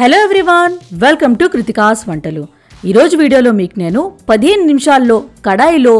hello everyone welcome to Krithika's వంటలు ఈరోజు వీడియోలో మీకు నేను పదిహేను నిమిషాల్లో కడాయిలో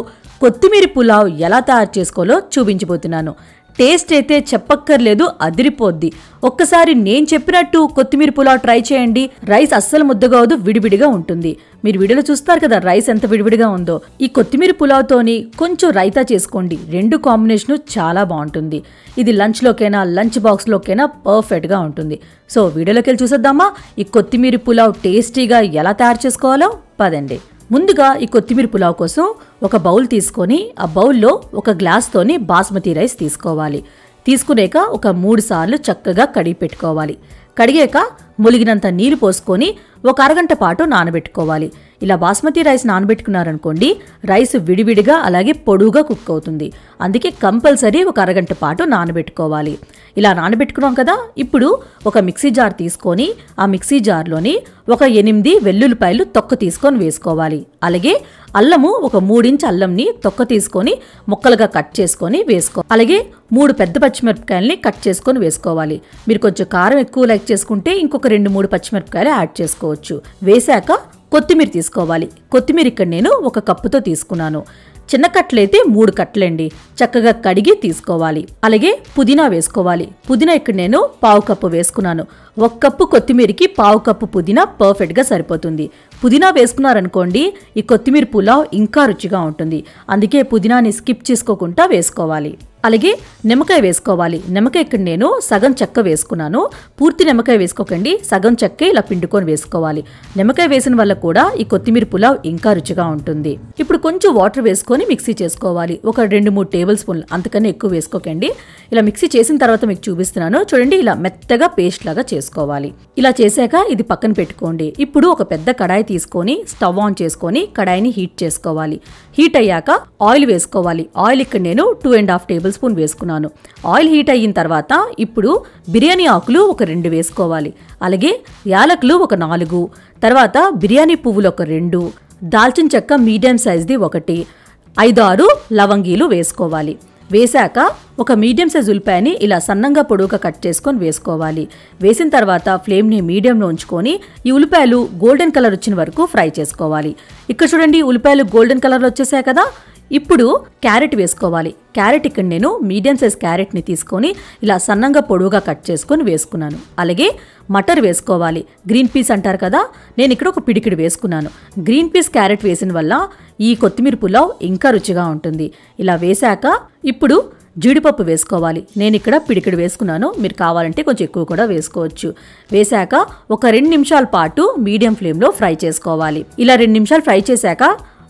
కొత్తిమీర పులావ్ ఎలా తయారు చేసుకోవాలో చూపించబోతున్నాను టేస్ట్ అయితే చెప్పక్కర్లేదు అదిరిపోద్ది ఒక్కసారి నేను చెప్పినట్టు కొత్తిమీర పులావ్ ట్రై చేయండి రైస్ అస్సలు ముద్దగవదు విడివిడిగా ఉంటుంది మీరు వీడియోలో చూస్తారు కదా రైస్ ఎంత విడివిడిగా ఉందో ఈ కొత్తిమీర పులావ్తోని కొంచెం రైతా చేసుకోండి రెండు కాంబినేషను చాలా బాగుంటుంది ఇది లంచ్లోకైనా లంచ్ బాక్స్లోకైనా పర్ఫెక్ట్గా ఉంటుంది సో వీడియోలోకి వెళ్ళి చూసేద్దామా ఈ కొత్తిమీర పులావ్ టేస్టీగా ఎలా తయారు చేసుకోవాలో పదండి ముందుగా ఈ కొత్తిమీర పులావ్ కోసం ఒక బౌల్ తీసుకొని ఆ బౌల్లో ఒక గ్లాస్తోని బాస్మతి రైస్ తీసుకోవాలి తీసుకునేక ఒక మూడు సార్లు చక్కగా కడిగి పెట్టుకోవాలి కడిగాక ములిగినంత నీరు పోసుకొని ఒక అరగంట పాటు నానబెట్టుకోవాలి ఇలా బాస్మతి రైస్ నానబెట్టుకున్నారనుకోండి రైస్ విడివిడిగా అలాగే పొడువుగా కుక్ అవుతుంది అందుకే కంపల్సరీ ఒక అరగంట పాటు నానబెట్టుకోవాలి ఇలా నానబెట్టుకున్నాం కదా ఇప్పుడు ఒక మిక్సీ జార్ తీసుకొని ఆ మిక్సీ జార్లోని ఒక ఎనిమిది వెల్లుల్లిపాయలు తొక్క తీసుకొని వేసుకోవాలి అలాగే అల్లము ఒక మూడించి అల్లంని తొక్క తీసుకొని ముక్కలుగా కట్ చేసుకొని వేసుకో అలాగే మూడు పెద్ద పచ్చిమిరపకాయలని కట్ చేసుకొని వేసుకోవాలి మీరు కొంచెం కారం ఎక్కువ లైక్ చేసుకుంటే ఇంకొక రెండు మూడు పచ్చిమిరపకాయలు యాడ్ చేసుకోవచ్చు వేశాక కొత్తిమీర తీసుకోవాలి కొత్తిమీర ఇక్కడ నేను ఒక కప్పుతో తీసుకున్నాను చిన్న కట్టలైతే మూడు కట్టలండి చక్కగా కడిగి తీసుకోవాలి అలాగే పుదీనా వేసుకోవాలి పుదీనా ఇక్కడ నేను పావు కప్పు వేసుకున్నాను ఒక కప్పు కొత్తిమీరకి పావు కప్పు పుదీనా పర్ఫెక్ట్గా సరిపోతుంది పుదీనా వేసుకున్నారనుకోండి ఈ కొత్తిమీర పులావ్ ఇంకా రుచిగా ఉంటుంది అందుకే పుదీనాని స్కిప్ చేసుకోకుండా వేసుకోవాలి అలాగే నిమ్మకాయ వేసుకోవాలి నిమ్మకాయ ఇక్కడ నేను సగం చెక్క వేసుకున్నాను పూర్తి నిమ్మకాయ వేసుకోకండి సగం చెక్క ఇలా పిండుకొని వేసుకోవాలి నిమ్మకాయ వేసిన వల్ల కూడా ఈ కొత్తిమీర పులావ్ ఇంకా రుచిగా ఉంటుంది ఇప్పుడు కొంచెం వాటర్ వేసుకొని మిక్సీ చేసుకోవాలి ఒక రెండు మూడు టేబుల్ స్పూన్లు అంతకన్నా ఎక్కువ వేసుకోకండి ఇలా మిక్సీ చేసిన తర్వాత మీకు చూపిస్తున్నాను చూడండి ఇలా మెత్తగా పేస్ట్ లాగా చేసుకోవాలి ఇలా చేశాక ఇది పక్కన పెట్టుకోండి ఇప్పుడు ఒక పెద్ద కడాయి తీసుకొని స్టవ్ ఆన్ చేసుకొని కడాయిని హీట్ చేసుకోవాలి హీట్ అయ్యాక ఆయిల్ వేసుకోవాలి ఆయిల్ ఇక్కడ నేను two and half table tablespoon వేసుకున్నాను ఆయిల్ హీట్ అయిన తర్వాత ఇప్పుడు బిర్యానీ ఆకులు ఒక రెండు వేసుకోవాలి అలాగే యాలకులు ఒక నాలుగు తర్వాత బిర్యానీ పువ్వులు ఒక రెండు దాల్చిన చెక్క మీడియం సైజ్ది ఒకటి ఐదు ఆరు లవంగీలు వేసుకోవాలి వేశాక ఒక మీడియం సైజ్ ఉల్లిపాయని ఇలా సన్నంగా పొడువుగా కట్ చేసుకొని వేసుకోవాలి వేసిన తర్వాత ఫ్లేమ్ని మీడియంలో ఉంచుకొని ఈ ఉల్లిపాయలు గోల్డెన్ కలర్ వచ్చిన వరకు ఫ్రై చేసుకోవాలి ఇక్కడ చూడండి ఉల్లిపాయలు గోల్డెన్ కలర్లో వచ్చేసాయి కదా ఇప్పుడు క్యారెట్ వేసుకోవాలి క్యారెట్ ఇక్కడ నేను మీడియం సైజ్ క్యారెట్ని తీసుకొని ఇలా సన్నంగా పొడవుగా కట్ చేసుకొని వేసుకున్నాను అలాగే మటర్ వేసుకోవాలి గ్రీన్ పీస్ అంటారు కదా నేను ఇక్కడ ఒక పిడికిడి వేసుకున్నాను గ్రీన్ పీస్ క్యారెట్ వేసిన వల్ల ఈ కొత్తిమీర పులావ్ ఇంకా రుచిగా ఉంటుంది ఇలా వేశాక ఇప్పుడు జీడిపప్పు వేసుకోవాలి నేను ఇక్కడ పిడికిడి వేసుకున్నాను మీరు కావాలంటే కొంచెం ఎక్కువ కూడా వేసుకోవచ్చు వేశాక ఒక రెండు నిమిషాల పాటు మీడియం ఫ్లేమ్లో ఫ్రై చేసుకోవాలి ఇలా రెండు నిమిషాలు ఫ్రై చేశాక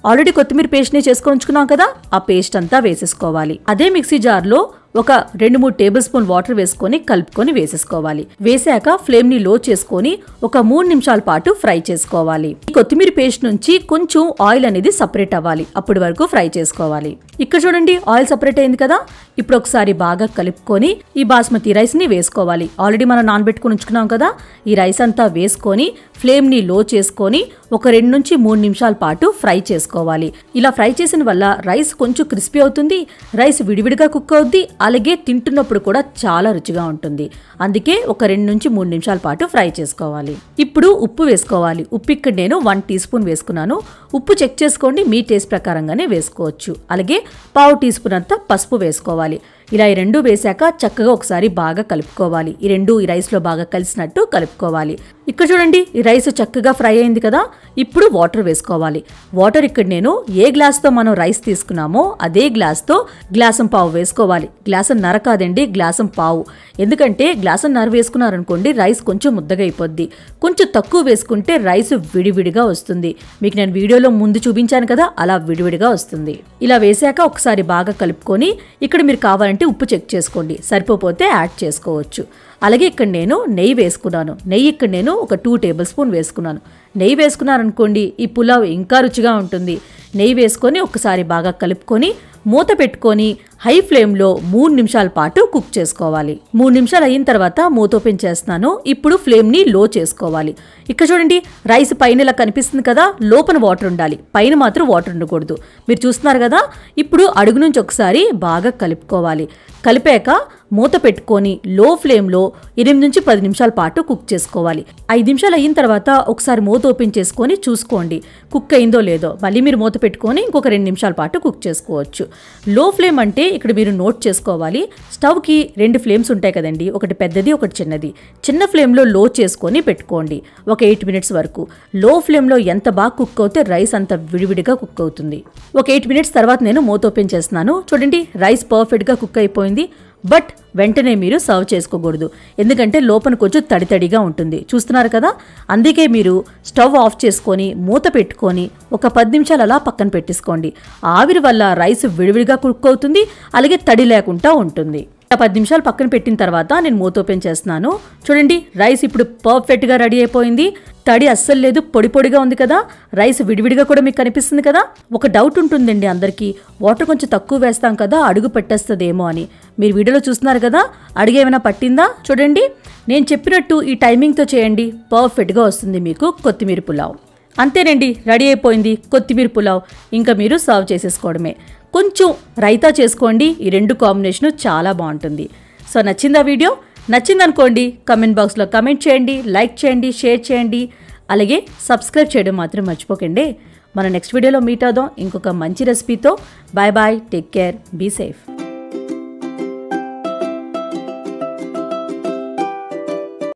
ఆల్రెడీ కొత్తిమీర పేస్ట్ని చేసుకొని ఉంచుకున్నాం కదా ఆ పేస్ట్ అంతా వేసేసుకోవాలి అదే మిక్సీ జార్లో ఒక రెండు మూడు టేబుల్ స్పూన్ వాటర్ వేసుకొని కలుపుకొని వేసేసుకోవాలి వేసాక ఫ్లేమ్ ని లో చేసుకొని ఒక మూడు నిమిషాల పాటు ఫ్రై చేసుకోవాలి ఈ కొత్తిమీర పేస్ట్ నుంచి కొంచెం ఆయిల్ అనేది సపరేట్ అవ్వాలి అప్పటి వరకు ఫ్రై చేసుకోవాలి ఇక్కడ చూడండి ఆయిల్ సపరేట్ అయింది కదా ఇప్పుడు ఒకసారి బాగా కలుపుకొని ఈ బాస్మతి రైస్ ని వేసుకోవాలి ఆల్రెడీ మనం నానబెట్టుకుని ఉంచుకున్నాం కదా ఈ రైస్ అంతా వేసుకొని ఫ్లేమ్ ని లో చేసుకొని ఒక రెండు నుంచి మూడు నిమిషాల పాటు ఫ్రై చేసుకోవాలి ఇలా ఫ్రై చేసిన వల్ల రైస్ కొంచెం క్రిస్పీ అవుతుంది రైస్ విడివిడిగా కుక్ అవుద్ది అలాగే తింటున్నప్పుడు కూడా చాలా రుచిగా ఉంటుంది అందుకే ఒక రెండు నుంచి మూడు నిమిషాల పాటు ఫ్రై చేసుకోవాలి ఇప్పుడు ఉప్పు వేసుకోవాలి ఉప్పు ఇక్కడ నేను వన్ టీ స్పూన్ వేసుకున్నాను ఉప్పు చెక్ చేసుకోండి మీ టేస్ట్ ప్రకారంగానే వేసుకోవచ్చు అలాగే పావు టీ స్పూన్ అంతా పసుపు వేసుకోవాలి ఇలా ఈ రెండు వేశాక చక్కగా ఒకసారి బాగా కలుపుకోవాలి ఈ రెండు ఈ రైస్లో బాగా కలిసినట్టు కలుపుకోవాలి ఇక్కడ చూడండి ఈ రైస్ చక్కగా ఫ్రై అయింది కదా ఇప్పుడు వాటర్ వేసుకోవాలి వాటర్ ఇక్కడ నేను ఏ గ్లాస్తో మనం రైస్ తీసుకున్నామో అదే గ్లాస్తో గ్లాసం పావు వేసుకోవాలి గ్లాసం నర కాదండి గ్లాసం పావు ఎందుకంటే గ్లాసం నర వేసుకున్నారనుకోండి రైస్ కొంచెం ముద్దగా అయిపోద్ది కొంచెం తక్కువ వేసుకుంటే రైస్ విడివిడిగా వస్తుంది మీకు నేను వీడియో వీడియోలో ముందు చూపించాను కదా అలా విడివిడిగా వస్తుంది ఇలా వేసాక ఒకసారి బాగా కలుపుకొని ఇక్కడ మీరు కావాలంటే ఉప్పు చెక్ చేసుకోండి సరిపోతే యాడ్ చేసుకోవచ్చు అలాగే ఇక్కడ నేను నెయ్యి వేసుకున్నాను నెయ్యి ఇక్కడ నేను ఒక టూ టేబుల్ స్పూన్ వేసుకున్నాను నెయ్యి వేసుకున్నాను అనుకోండి ఈ పులావ్ ఇంకా రుచిగా ఉంటుంది నెయ్యి వేసుకొని ఒకసారి బాగా కలుపుకొని మూత పెట్టుకొని హై ఫ్లేమ్లో మూడు నిమిషాల పాటు కుక్ చేసుకోవాలి మూడు నిమిషాలు అయిన తర్వాత మూత ఓపెన్ చేస్తున్నాను ఇప్పుడు ఫ్లేమ్ని లో చేసుకోవాలి ఇక్కడ చూడండి రైస్ పైన ఇలా కనిపిస్తుంది కదా లోపల వాటర్ ఉండాలి పైన మాత్రం వాటర్ ఉండకూడదు మీరు చూస్తున్నారు కదా ఇప్పుడు అడుగు నుంచి ఒకసారి బాగా కలుపుకోవాలి కలిపాక మూత పెట్టుకొని లో ఫ్లేమ్లో ఎనిమిది నుంచి పది నిమిషాల పాటు కుక్ చేసుకోవాలి ఐదు నిమిషాలు అయిన తర్వాత ఒకసారి మూత ఓపెన్ చేసుకొని చూసుకోండి కుక్ అయిందో లేదో మళ్ళీ మీరు మూత పెట్టుకొని ఇంకొక రెండు నిమిషాల పాటు కుక్ చేసుకోవచ్చు లో ఫ్లేమ్ అంటే ఇక్కడ మీరు నోట్ చేసుకోవాలి స్టవ్కి రెండు ఫ్లేమ్స్ ఉంటాయి కదండి ఒకటి పెద్దది ఒకటి చిన్నది చిన్న ఫ్లేమ్లో లో చేసుకొని పెట్టుకోండి ఒక ఎయిట్ మినిట్స్ వరకు లో ఫ్లేమ్లో ఎంత బాగా కుక్ అవుతే రైస్ అంత విడివిడిగా కుక్ అవుతుంది ఒక ఎయిట్ మినిట్స్ తర్వాత నేను మూత ఓపెన్ చేస్తున్నాను చూడండి రైస్ పర్ఫెక్ట్గా కుక్ అయిపోయింది బట్ వెంటనే మీరు సర్వ్ చేసుకోకూడదు ఎందుకంటే లోపల కొంచెం తడితడిగా ఉంటుంది చూస్తున్నారు కదా అందుకే మీరు స్టవ్ ఆఫ్ చేసుకొని మూత పెట్టుకొని ఒక పది నిమిషాలు అలా పక్కన పెట్టేసుకోండి ఆవిరి వల్ల రైస్ విడివిడిగా కుక్ అవుతుంది అలాగే తడి లేకుండా ఉంటుంది పది నిమిషాలు పక్కన పెట్టిన తర్వాత నేను మూత ఓపెన్ చేస్తున్నాను చూడండి రైస్ ఇప్పుడు పర్ఫెక్ట్గా రెడీ అయిపోయింది తడి అస్సలు లేదు పొడి పొడిగా ఉంది కదా రైస్ విడివిడిగా కూడా మీకు కనిపిస్తుంది కదా ఒక డౌట్ ఉంటుందండి అందరికీ వాటర్ కొంచెం తక్కువ వేస్తాం కదా అడుగు పెట్టేస్తుందేమో అని మీరు వీడియోలో చూస్తున్నారు కదా అడుగు ఏమైనా పట్టిందా చూడండి నేను చెప్పినట్టు ఈ టైమింగ్తో చేయండి పర్ఫెక్ట్గా వస్తుంది మీకు కొత్తిమీర పులావ్ అంతేనండి రెడీ అయిపోయింది కొత్తిమీర పులావ్ ఇంకా మీరు సర్వ్ చేసేసుకోవడమే కొంచెం రైతా చేసుకోండి ఈ రెండు కాంబినేషన్ చాలా బాగుంటుంది సో నచ్చిందా వీడియో నచ్చిందనుకోండి కమెంట్ బాక్స్లో కమెంట్ చేయండి లైక్ చేయండి షేర్ చేయండి అలాగే సబ్స్క్రైబ్ చేయడం మాత్రం మర్చిపోకండి మన నెక్స్ట్ వీడియోలో మీట్ అవుదాం ఇంకొక మంచి రెసిపీతో bye bye take care be safe